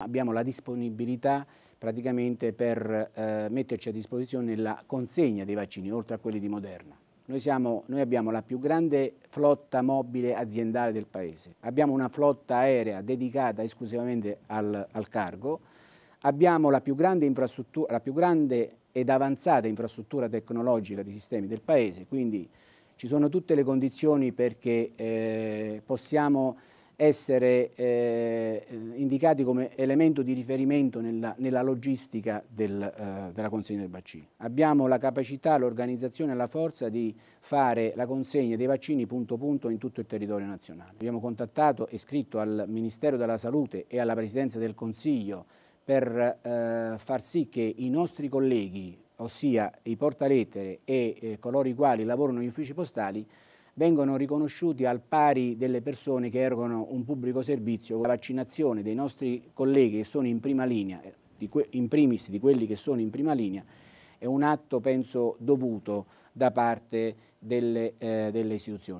Abbiamo la disponibilità praticamente per eh, metterci a disposizione la consegna dei vaccini, oltre a quelli di Moderna. Noi, siamo, noi, abbiamo la più grande flotta mobile aziendale del Paese, abbiamo una flotta aerea dedicata esclusivamente al, al cargo, abbiamo la più, la più grande ed avanzata infrastruttura tecnologica di sistemi del Paese, quindi ci sono tutte le condizioni perché eh, possiamo essere eh, indicati come elemento di riferimento nella, nella logistica del, eh, della consegna del vaccino. Abbiamo la capacità, l'organizzazione e la forza di fare la consegna dei vaccini punto punto in tutto il territorio nazionale. Abbiamo contattato e scritto al Ministero della Salute e alla Presidenza del Consiglio per eh, far sì che i nostri colleghi, ossia i portalettere e eh, coloro i quali lavorano negli uffici postali, vengono riconosciuti al pari delle persone che erogano un pubblico servizio. La vaccinazione dei nostri colleghi che sono in prima linea, eh, in primis di quelli che sono in prima linea, è un atto, penso, dovuto da parte delle, eh, delle istituzioni.